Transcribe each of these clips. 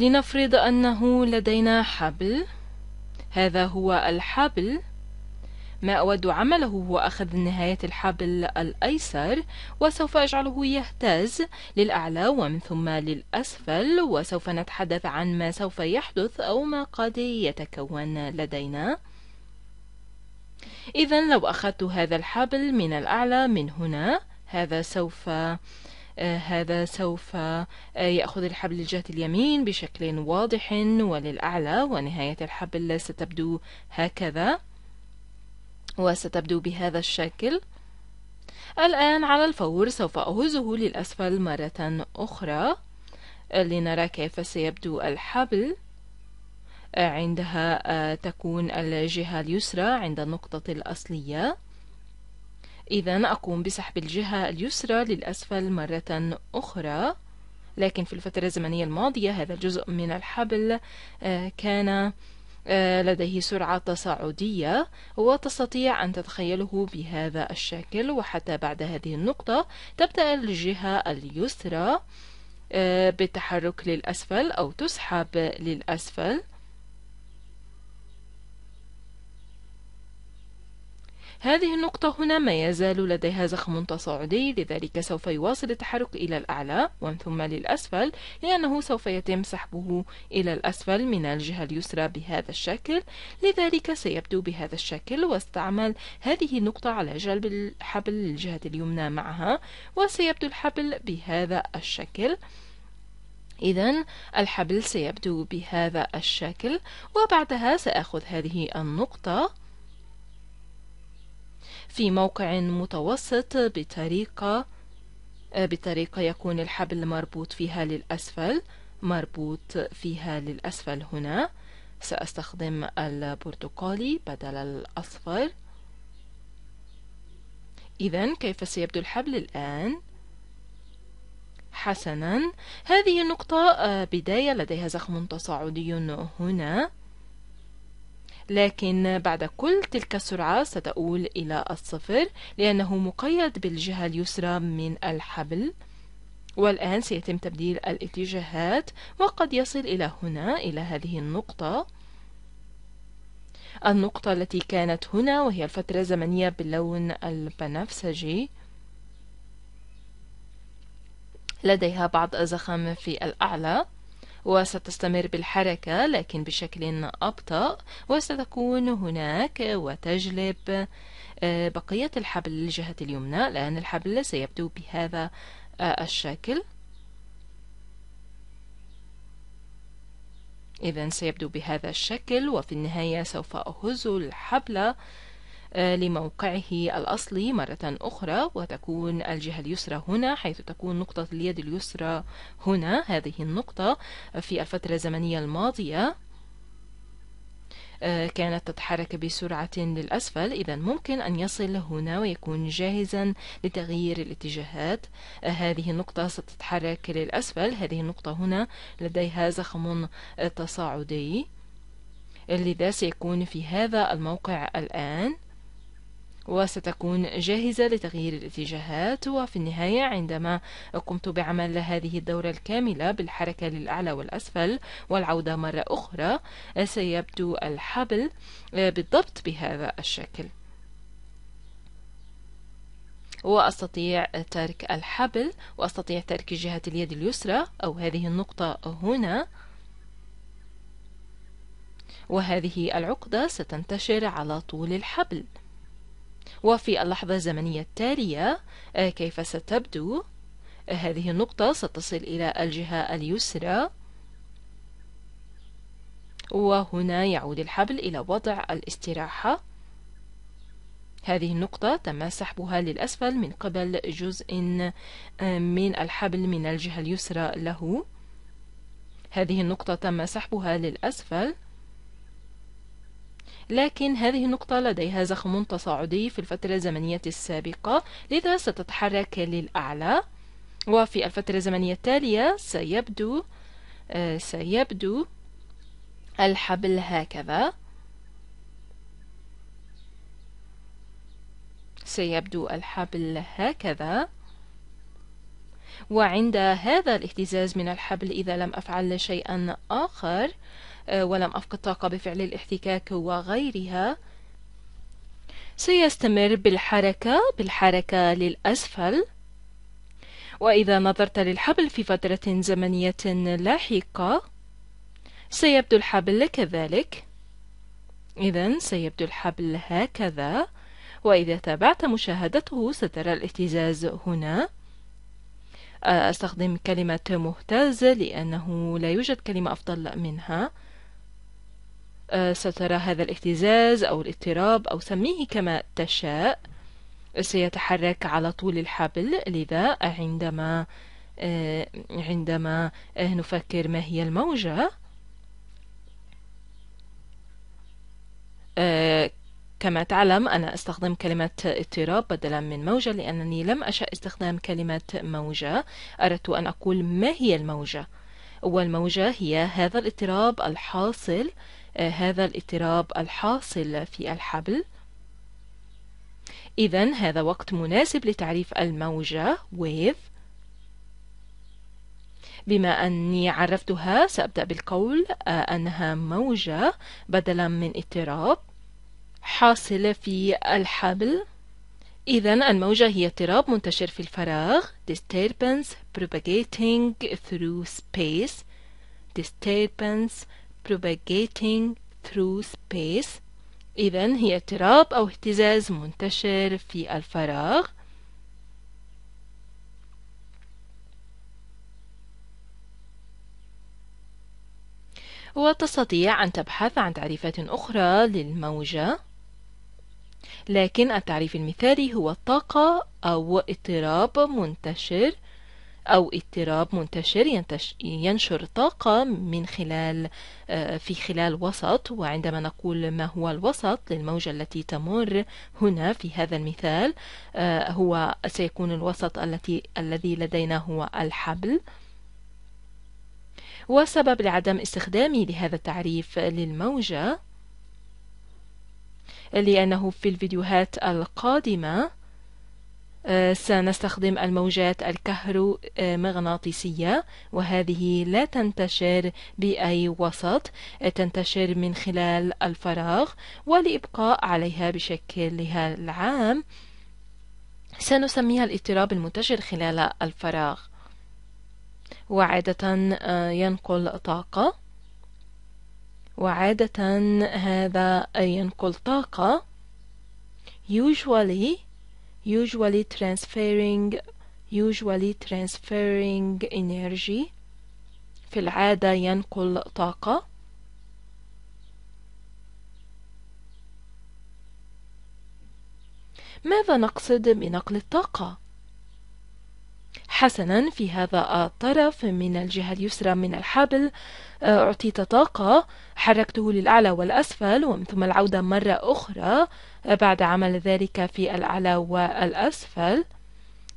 لنفرض أنه لدينا حبل هذا هو الحبل ما أود عمله هو أخذ نهاية الحبل الأيسر وسوف أجعله يهتز للأعلى ومن ثم للأسفل وسوف نتحدث عن ما سوف يحدث أو ما قد يتكون لدينا إذا لو أخذت هذا الحبل من الأعلى من هنا هذا سوف هذا سوف آه، يأخذ الحبل الجهة اليمين بشكل واضح وللأعلى ونهاية الحبل ستبدو هكذا وستبدو بهذا الشكل الآن على الفور سوف أهزه للأسفل مرة أخرى آه، لنرى كيف سيبدو الحبل آه، عندها تكون الجهة اليسرى عند النقطة الأصلية إذا أقوم بسحب الجهة اليسرى للأسفل مرة أخرى لكن في الفترة الزمنية الماضية هذا الجزء من الحبل آه، كان آه، لديه سرعة تصاعدية وتستطيع أن تتخيله بهذا الشكل وحتى بعد هذه النقطة تبدأ الجهة اليسرى آه، بالتحرك للأسفل أو تسحب للأسفل هذه النقطة هنا ما يزال لديها زخم تصاعدي لذلك سوف يواصل التحرك إلى الأعلى ومن ثم للأسفل لأنه سوف يتم سحبه إلى الأسفل من الجهة اليسرى بهذا الشكل لذلك سيبدو بهذا الشكل واستعمل هذه النقطة على جلب الحبل للجهة اليمنى معها وسيبدو الحبل بهذا الشكل إذا الحبل سيبدو بهذا الشكل وبعدها سأخذ هذه النقطة في موقع متوسط بطريقة آه، بطريقة يكون الحبل مربوط فيها للأسفل مربوط فيها للأسفل هنا سأستخدم البرتقالي بدل الأصفر إذا كيف سيبدو الحبل الآن؟ حسنا هذه النقطة آه، بداية لديها زخم تصاعدي هنا لكن بعد كل تلك السرعة ستؤول إلى الصفر لأنه مقيد بالجهة اليسرى من الحبل والآن سيتم تبديل الاتجاهات وقد يصل إلى هنا إلى هذه النقطة النقطة التي كانت هنا وهي الفترة الزمنية باللون البنفسجي لديها بعض الزخم في الأعلى وستستمر بالحركة لكن بشكل أبطأ وستكون هناك وتجلب آه، بقية الحبل للجهة اليمنى لأن الحبل سيبدو بهذا آه، الشكل إذا سيبدو بهذا الشكل وفي النهاية سوف أهز الحبل آه، لموقعه الأصلي مرة أخرى وتكون الجهة اليسرى هنا حيث تكون نقطة اليد اليسرى هنا هذه النقطة في الفترة الزمنية الماضية آه، كانت تتحرك بسرعة للأسفل إذا ممكن أن يصل هنا ويكون جاهزا لتغيير الاتجاهات آه، هذه النقطة ستتحرك للأسفل هذه النقطة هنا لديها زخم تصاعدي لذا سيكون في هذا الموقع الآن وستكون جاهزة لتغيير الاتجاهات وفي النهاية عندما قمت بعمل هذه الدورة الكاملة بالحركة للأعلى والأسفل والعودة مرة أخرى سيبدو الحبل آه، بالضبط بهذا الشكل وأستطيع ترك الحبل وأستطيع ترك جهة اليد اليسرى أو هذه النقطة هنا وهذه العقدة ستنتشر على طول الحبل وفي اللحظة الزمنية التالية آه، كيف ستبدو آه، هذه النقطة ستصل إلى الجهة اليسرى وهنا يعود الحبل إلى وضع الاستراحة هذه النقطة تم سحبها للأسفل من قبل جزء آه، من الحبل من الجهة اليسرى له هذه النقطة تم سحبها للأسفل لكن هذه النقطة لديها زخم تصاعدي في الفترة الزمنية السابقة لذا ستتحرك للأعلى وفي الفترة الزمنية التالية سيبدو آه، سيبدو الحبل هكذا سيبدو الحبل هكذا وعند هذا الاهتزاز من الحبل إذا لم أفعل شيئا آخر آه، ولم أفقد طاقة بفعل الاحتكاك وغيرها سيستمر بالحركة بالحركة للأسفل وإذا نظرت للحبل في فترة زمنية لاحقة سيبدو الحبل كذلك إذا سيبدو الحبل هكذا وإذا تابعت مشاهدته سترى الاهتزاز هنا أستخدم كلمة مهتز لأنه لا يوجد كلمة أفضل منها آه، سترى هذا الاهتزاز أو الاضطراب أو سميه كما تشاء سيتحرك على طول الحبل لذا عندما آه، عندما آه، نفكر ما هي الموجة كما تعلم أنا أستخدم كلمة اضطراب بدلا من موجة لأنني لم أشأ استخدام كلمة موجة أردت أن أقول ما هي الموجة والموجة هي هذا الاضطراب الحاصل آه، هذا الاضطراب الحاصل في الحبل إذا هذا وقت مناسب لتعريف الموجة wave بما أني عرفتها سأبدأ بالقول آه، أنها موجة بدلا من اضطراب حاصل في الحبل إذا الموجة هي اضطراب منتشر في الفراغ disturbance propagating through space disturbance propagating through space إذا هي اضطراب أو اهتزاز منتشر في الفراغ وتستطيع أن تبحث عن تعريفات أخرى للموجة لكن التعريف المثالي هو الطاقة أو اضطراب منتشر أو اضطراب منتشر ينشر طاقة من خلال آه، في خلال وسط وعندما نقول ما هو الوسط للموجة التي تمر هنا في هذا المثال آه، هو سيكون الوسط التي الذي لدينا هو الحبل وسبب لعدم استخدامي لهذا التعريف للموجة لأنه في الفيديوهات القادمة آه، سنستخدم الموجات الكهرومغناطيسية آه، وهذه لا تنتشر بأي وسط آه، تنتشر من خلال الفراغ ولإبقاء عليها بشكلها العام سنسميها الاضطراب المنتشر خلال الفراغ وعادة ينقل طاقة وعادة هذا ينقل طاقة usually usually transferring usually transferring energy في العادة ينقل طاقة ماذا نقصد بنقل الطاقة؟ حسنا في هذا الطرف من الجهة اليسرى من الحبل آه، أعطيت طاقة حركته للأعلى والأسفل ومن ثم العودة مرة أخرى آه، بعد عمل ذلك في الأعلى والأسفل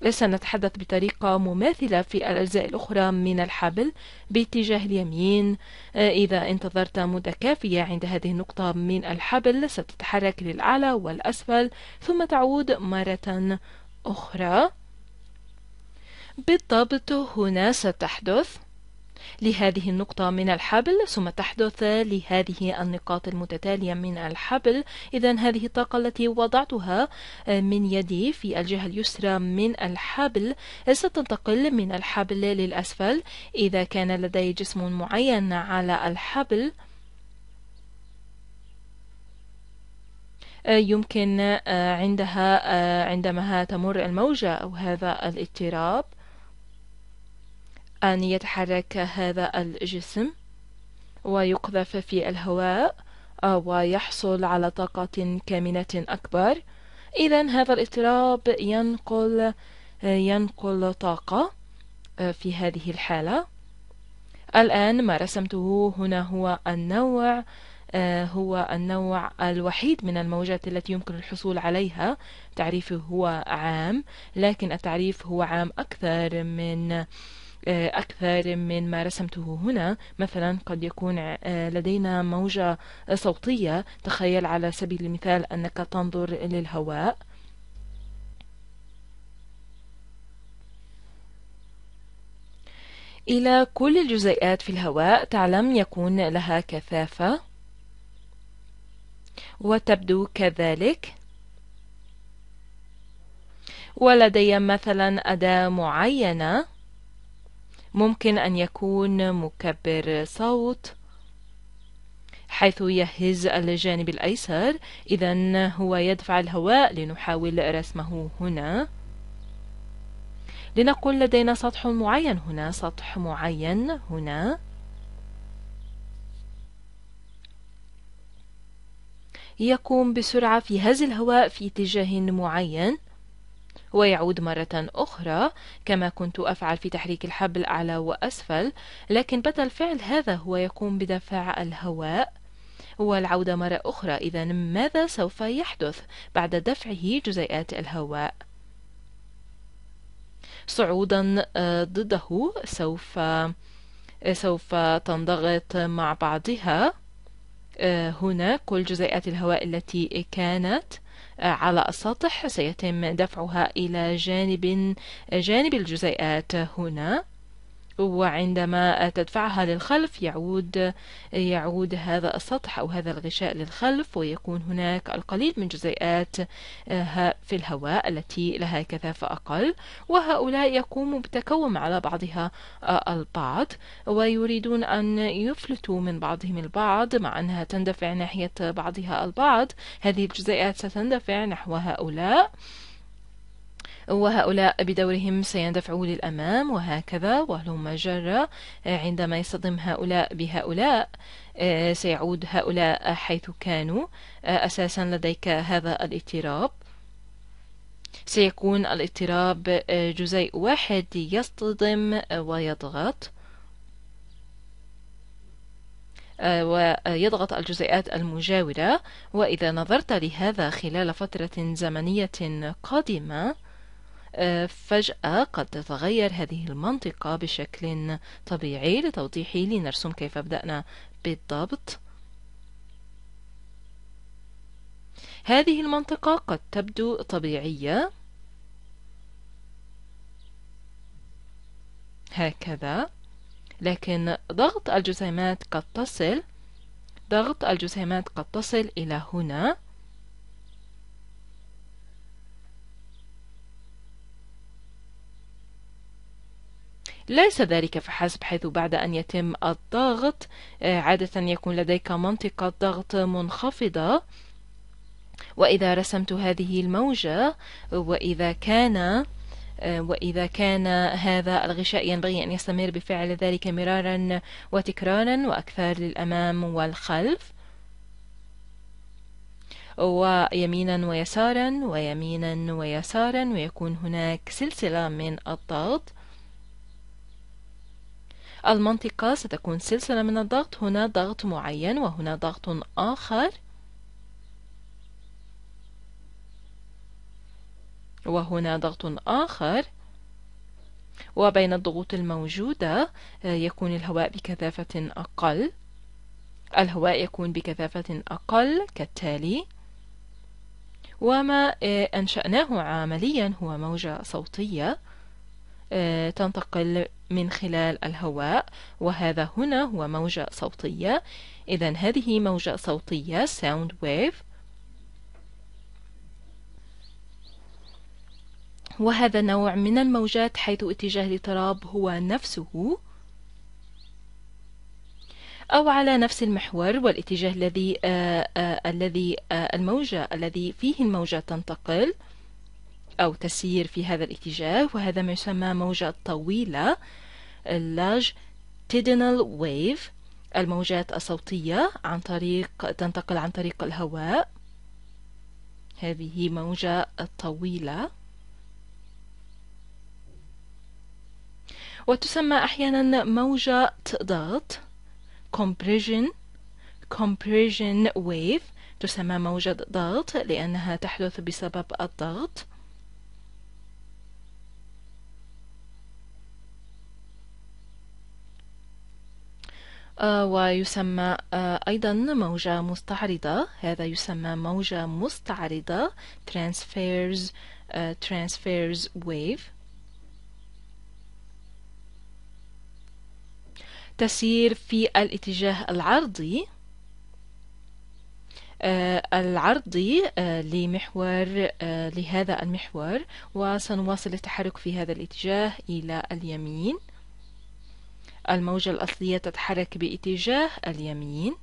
سنتحدث بطريقة مماثلة في الأجزاء الأخرى من الحبل باتجاه اليمين آه، إذا انتظرت مدة كافية عند هذه النقطة من الحبل ستتحرك للأعلى والأسفل ثم تعود مرة أخرى بالضبط هنا ستحدث لهذه النقطة من الحبل ثم تحدث لهذه النقاط المتتالية من الحبل إذا هذه الطاقة التي وضعتها آه، من يدي في الجهة اليسرى من الحبل آه، ستنتقل من الحبل للأسفل إذا كان لدي جسم معين على الحبل آه، يمكن عندها عندما تمر الموجة أو هذا الاضطراب أن يتحرك هذا الجسم ويقذف في الهواء ويحصل على طاقة كامنة أكبر إذا هذا الاضطراب ينقل ينقل طاقة آه، في هذه الحالة الآن ما رسمته هنا هو النوع آه، هو النوع الوحيد من الموجات التي يمكن الحصول عليها تعريفه هو عام لكن التعريف هو عام أكثر من آه، أكثر من ما رسمته هنا مثلا قد يكون آه، لدينا موجة صوتية تخيل على سبيل المثال أنك تنظر للهواء إلى كل الجزيئات في الهواء تعلم يكون لها كثافة وتبدو كذلك ولدي مثلا أداة معينة ممكن أن يكون مكبر صوت حيث يهز الجانب الأيسر إذا هو يدفع الهواء لنحاول رسمه هنا لنقول لدينا سطح معين هنا سطح معين هنا يقوم بسرعة في هز الهواء في اتجاه معين ويعود مرة أخرى كما كنت أفعل في تحريك الحبل أعلى وأسفل لكن بدل فعل هذا هو يقوم بدفع الهواء والعودة مرة أخرى إذا ماذا سوف يحدث بعد دفعه جزيئات الهواء صعودا آه، ضده سوف آه، سوف تنضغط مع بعضها آه، هنا كل جزيئات الهواء التي كانت على السطح سيتم دفعها إلى جانب جانب الجزيئات هنا وعندما تدفعها للخلف يعود يعود هذا السطح أو هذا الغشاء للخلف ويكون هناك القليل من جزيئات آه، في الهواء التي لها كثافة أقل وهؤلاء يقوموا بتكوم على بعضها آه، البعض ويريدون أن يفلتوا من بعضهم البعض مع أنها تندفع ناحية بعضها البعض هذه الجزيئات ستندفع نحو هؤلاء وهؤلاء بدورهم سيندفعوا للأمام وهكذا وهلما جرى آه، عندما يصطدم هؤلاء بهؤلاء آه، سيعود هؤلاء حيث كانوا آه، أساسا لديك هذا الاضطراب سيكون الاضطراب جزيء واحد يصطدم ويضغط ويضغط الجزيئات المجاورة وإذا نظرت لهذا خلال فترة زمنية قادمة فجأة قد تتغير هذه المنطقة بشكل طبيعي لتوضيحي لنرسم كيف بدأنا بالضبط هذه المنطقة قد تبدو طبيعية هكذا لكن ضغط الجسيمات قد تصل ضغط الجسيمات قد تصل إلى هنا ليس ذلك فحسب حيث بعد أن يتم الضغط آه، عادة يكون لديك منطقة ضغط منخفضة وإذا رسمت هذه الموجة وإذا كان آه، وإذا كان هذا الغشاء ينبغي أن يستمر بفعل ذلك مرارا وتكرارا وأكثر للأمام والخلف ويمينا ويسارا ويمينا ويسارا ويكون هناك سلسلة من الضغط المنطقة ستكون سلسلة من الضغط هنا ضغط معين وهنا ضغط آخر وهنا ضغط آخر وبين الضغوط الموجودة آه، يكون الهواء بكثافة أقل الهواء يكون بكثافة أقل كالتالي وما آه، أنشأناه عمليا هو موجة صوتية آه، تنتقل من خلال الهواء وهذا هنا هو موجة صوتية إذا هذه موجة صوتية sound wave وهذا نوع من الموجات حيث اتجاه الاضطراب هو نفسه أو على نفس المحور والاتجاه الذي آآ آه، آآ آه، الذي آآ الموجة الذي فيه الموجة تنتقل أو تسير في هذا الاتجاه وهذا ما يسمى موجة طويلة longitudinal wave الموجات الصوتية عن طريق تنتقل عن طريق الهواء هذه موجة طويلة وتسمى أحيانا موجة ضغط compression compression wave تسمى موجة ضغط لأنها تحدث بسبب الضغط آه، ويسمى آه، أيضا موجة مستعرضة هذا يسمى موجة مستعرضة transfers آه، transfers wave تسير في الاتجاه العرضي العرضي لمحور لهذا المحور وسنواصل التحرك في هذا الاتجاه إلى اليمين الموجة الأصلية تتحرك باتجاه اليمين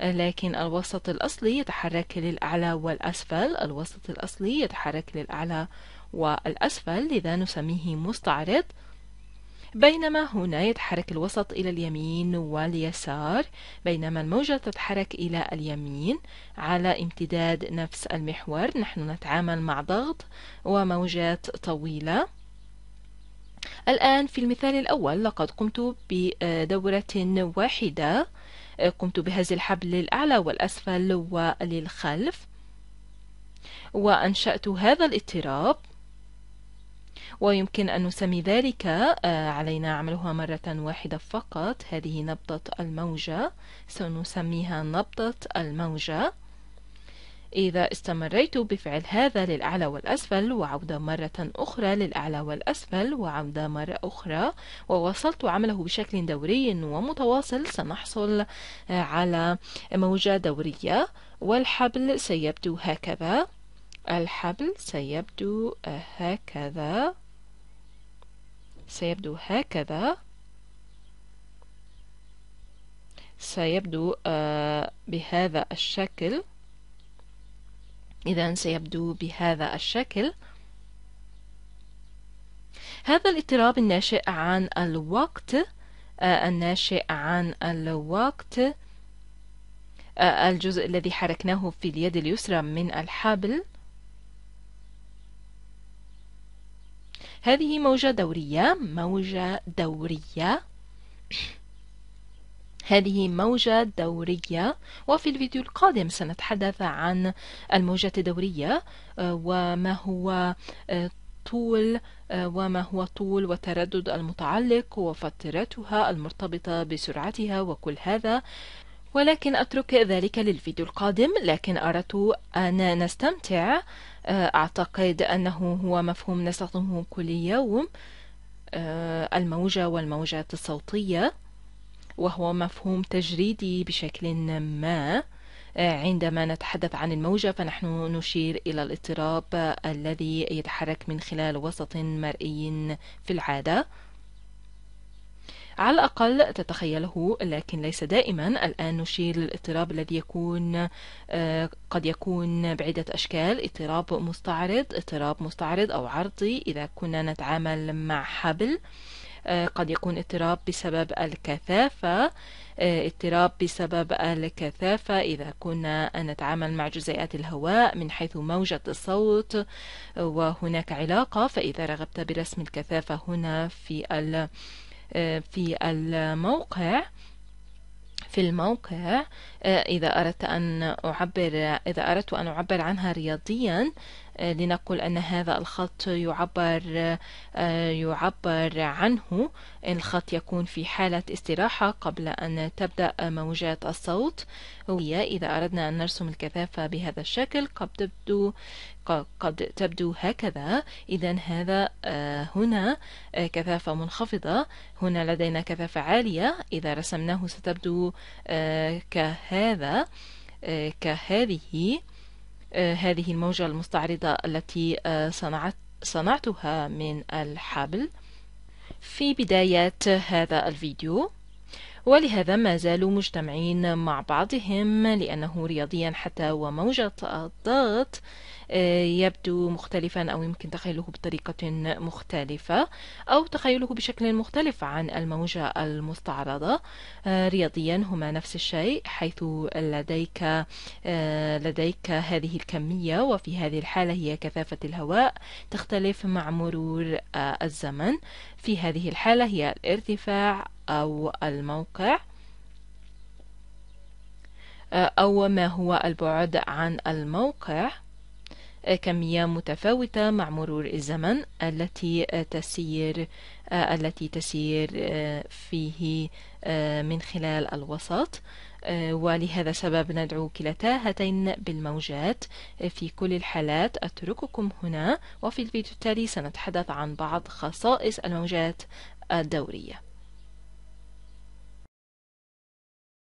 لكن الوسط الأصلي يتحرك للأعلى والأسفل الوسط الأصلي يتحرك للأعلى والأسفل لذا نسميه مستعرض بينما هنا يتحرك الوسط إلى اليمين واليسار بينما الموجة تتحرك إلى اليمين على امتداد نفس المحور نحن نتعامل مع ضغط وموجات طويلة الآن في المثال الأول لقد قمت بدورة واحدة آه، قمت بهز الحبل للأعلى والأسفل وللخلف وأنشأت هذا الاضطراب ويمكن أن نسمي ذلك آه، علينا عملها مرة واحدة فقط هذه نبضة الموجة سنسميها نبضة الموجة إذا استمريت بفعل هذا للأعلى والأسفل وعودة مرة أخرى للأعلى والأسفل وعودة مرة أخرى وواصلت عمله بشكل دوري ومتواصل سنحصل آه، على موجة دورية والحبل سيبدو هكذا الحبل سيبدو آه، هكذا سيبدو هكذا سيبدو آه، بهذا الشكل إذا سيبدو بهذا الشكل هذا الاضطراب الناشئ عن الوقت آه، الناشئ عن الوقت آه، الجزء الذي حركناه في اليد اليسرى من الحبل هذه موجة دورية موجة دورية هذه موجة دورية وفي الفيديو القادم سنتحدث عن الموجات الدورية آه، وما هو آه، طول آه، وما هو طول وتردد المتعلق وفترتها المرتبطة بسرعتها وكل هذا ولكن أترك ذلك للفيديو القادم لكن أردت أن نستمتع أعتقد أنه هو مفهوم نستخدمه كل يوم الموجة والموجات الصوتية وهو مفهوم تجريدي بشكل ما آه، عندما نتحدث عن الموجة فنحن نشير إلى الاضطراب الذي يتحرك من خلال وسط مرئي في العادة على الأقل تتخيله لكن ليس دائما الآن نشير للاضطراب الذي يكون آه، قد يكون بعدة أشكال اضطراب مستعرض اضطراب مستعرض أو عرضي إذا كنا نتعامل مع حبل آه، قد يكون اضطراب بسبب الكثافة آه، اضطراب بسبب الكثافة إذا كنا نتعامل مع جزيئات الهواء من حيث موجة الصوت وهناك علاقة فإذا رغبت برسم الكثافة هنا في آه، في الموقع في الموقع إذا أردت أن أعبر إذا أردت أن أعبر عنها رياضيا آه، لنقول أن هذا الخط يعبر آه، يعبر عنه الخط يكون في حالة استراحة قبل أن تبدأ موجات الصوت إذا أردنا أن نرسم الكثافة بهذا الشكل قد تبدو قد تبدو هكذا إذا هذا آه، هنا كثافة منخفضة هنا لدينا كثافة عالية إذا رسمناه ستبدو كهذا كهذه آه، هذه الموجة المستعرضة التي آه، صنعت صنعتها من الحبل في بداية هذا الفيديو ولهذا ما زالوا مجتمعين مع بعضهم لأنه رياضيا حتى وموجة الضغط آه، يبدو مختلفا أو يمكن تخيله بطريقة مختلفة أو تخيله بشكل مختلف عن الموجة المستعرضة آه، رياضيا هما نفس الشيء حيث لديك آه، لديك هذه الكمية وفي هذه الحالة هي كثافة الهواء تختلف مع مرور الزمن في هذه الحالة هي الارتفاع أو الموقع آه، أو ما هو البعد عن الموقع آه، كمية متفاوتة مع مرور الزمن التي آه، تسير التي تسير فيه من خلال الوسط ولهذا سبب ندعو كلتا هاتين بالموجات في كل الحالات أترككم هنا وفي الفيديو التالي سنتحدث عن بعض خصائص الموجات الدورية